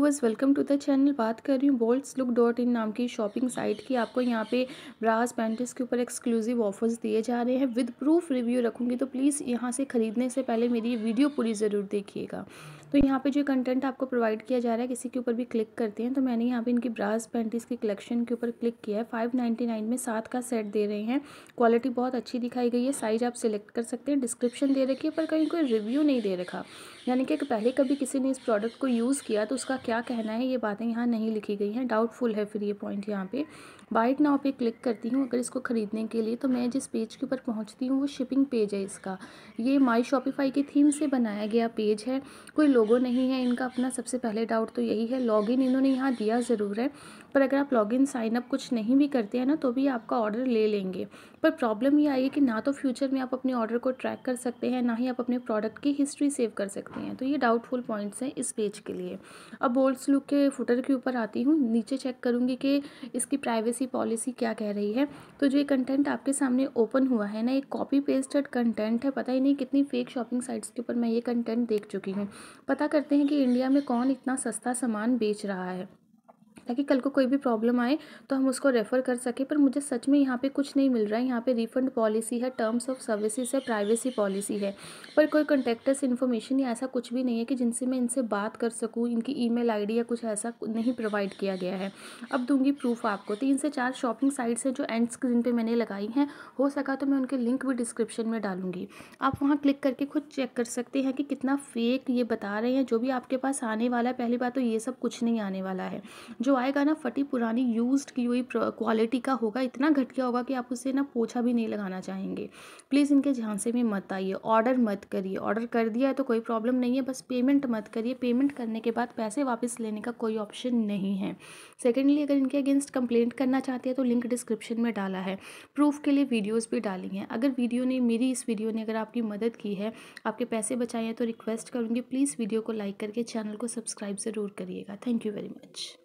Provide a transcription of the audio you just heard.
viewers welcome to the channel बात कर रही हूँ बोल्ट्स लुक डॉट इन नाम की शॉपिंग साइट की आपको यहाँ पे ब्रास पैंटिस के ऊपर एक्सक्लूसिव ऑफर्स दिए जा रहे हैं विद प्रूफ रिव्यू रखूँगी तो प्लीज़ यहाँ से ख़रीदने से पहले मेरी वीडियो पूरी ज़रूर देखिएगा तो यहाँ पे जो कंटेंट आपको प्रोवाइड किया जा रहा है किसी के ऊपर भी क्लिक करते हैं तो मैंने यहाँ पे इनकी ब्रास पेंटिस की कलेक्शन के ऊपर क्लिक किया है फाइव नाइन्टी नाइन में सात का सेट दे रहे हैं क्वालिटी बहुत अच्छी दिखाई गई है साइज आप सिलेक्ट कर सकते हैं डिस्क्रिप्शन दे रखी है पर कहीं कोई रिव्यू नहीं दे रखा यानी कि पहले कभी किसी ने इस प्रोडक्ट को यूज़ किया तो उसका क्या कहना है ये बातें यहाँ नहीं लिखी गई हैं डाउटफुल है फिर ये पॉइंट यहाँ पे बाइट नाउ पे क्लिक करती हूँ अगर इसको ख़रीदने के लिए तो मैं जिस पेज के ऊपर पहुँचती हूँ वो शिपिंग पेज है इसका ये माई शॉपिफाई की थीम से बनाया गया पेज है कोई लोगो नहीं है इनका अपना सबसे पहले डाउट तो यही है लॉगिन इन्होंने यहाँ दिया ज़रूर है पर अगर आप लॉगिन साइन अप कुछ नहीं भी करते हैं ना तो भी आपका ऑर्डर ले लेंगे पर प्रॉब्लम ये आई है कि ना तो फ्यूचर में आप अपने ऑर्डर को ट्रैक कर सकते हैं ना ही आप अपने प्रोडक्ट की हिस्ट्री सेव कर सकते हैं तो ये डाउटफुल पॉइंट्स हैं इस पेज के लिए अब अब बोल्स लुक के फुटर के ऊपर आती हूँ नीचे चेक करूँगी कि इसकी प्राइवेसी पॉलिसी क्या कह रही है तो जो ये कंटेंट आपके सामने ओपन हुआ है ना ये कॉपी पेस्टेड कंटेंट है पता ही नहीं कितनी फेक शॉपिंग साइट्स के ऊपर मैं ये कंटेंट देख चुकी हूँ पता करते हैं कि इंडिया में कौन इतना सस्ता सामान बेच रहा है ताकि कल को कोई भी प्रॉब्लम आए तो हम उसको रेफ़र कर सकें पर मुझे सच में यहाँ पे कुछ नहीं मिल रहा है यहाँ पे रिफंड पॉलिसी है टर्म्स ऑफ सर्विसेज है प्राइवेसी पॉलिसी है पर कोई कॉन्टेक्टस इन्फॉर्मेशन या ऐसा कुछ भी नहीं है कि जिनसे मैं इनसे बात कर सकूँ इनकी ई मेल या कुछ ऐसा नहीं प्रोवाइड किया गया है अब दूंगी प्रूफ आपको तीन तो से चार शॉपिंग साइट्स हैं जो एंड स्क्रीन पर मैंने लगाई हैं हो सका तो मैं उनके लिंक भी डिस्क्रिप्शन में डालूंगी आप वहाँ क्लिक करके खुद चेक कर सकते हैं कि कितना फेक ये बता रहे हैं जो भी आपके पास आने वाला है पहली बात तो ये सब कुछ नहीं आने वाला है जो आएगा ना फटी पुरानी यूज्ड की हुई क्वालिटी का होगा इतना घटिया होगा कि आप उसे ना पोछा भी नहीं लगाना चाहेंगे प्लीज़ इनके से में मत आइए ऑर्डर मत करिए ऑर्डर कर दिया है तो कोई प्रॉब्लम नहीं है बस पेमेंट मत करिए पेमेंट करने के बाद पैसे वापस लेने का कोई ऑप्शन नहीं है सेकेंडली अगर इनके अगेंस्ट कंप्लेंट करना चाहते हैं तो लिंक डिस्क्रिप्शन में डाला है प्रूफ के लिए वीडियोज़ भी डाली हैं अगर वीडियो ने मेरी इस वीडियो ने अगर आपकी मदद की है आपके पैसे बचाए हैं तो रिक्वेस्ट करूँगी प्लीज़ वीडियो को लाइक करके चैनल को सब्सक्राइब ज़रूर करिएगा थैंक यू वेरी मच